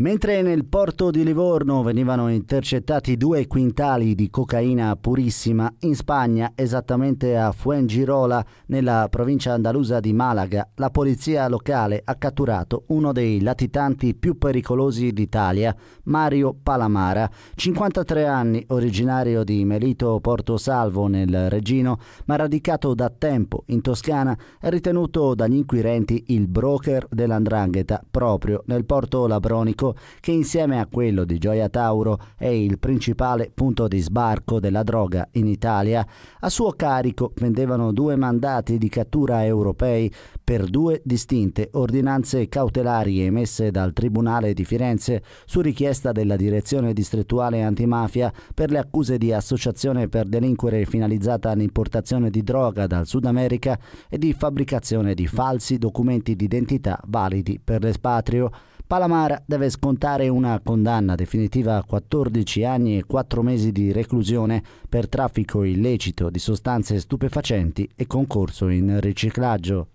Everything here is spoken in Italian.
Mentre nel porto di Livorno venivano intercettati due quintali di cocaina purissima, in Spagna, esattamente a Fuengirola, nella provincia andalusa di Malaga, la polizia locale ha catturato uno dei latitanti più pericolosi d'Italia, Mario Palamara, 53 anni, originario di Melito Porto Salvo nel Regino, ma radicato da tempo in Toscana, è ritenuto dagli inquirenti il broker dell'andrangheta proprio nel porto labronico Porto, che insieme a quello di Gioia Tauro è il principale punto di sbarco della droga in Italia, a suo carico pendevano due mandati di cattura europei per due distinte ordinanze cautelari emesse dal Tribunale di Firenze su richiesta della Direzione Distrettuale Antimafia per le accuse di associazione per delinquere finalizzata all'importazione di droga dal Sud America e di fabbricazione di falsi documenti d'identità validi per l'espatrio. Palamara deve scontare una condanna definitiva a 14 anni e 4 mesi di reclusione per traffico illecito di sostanze stupefacenti e concorso in riciclaggio.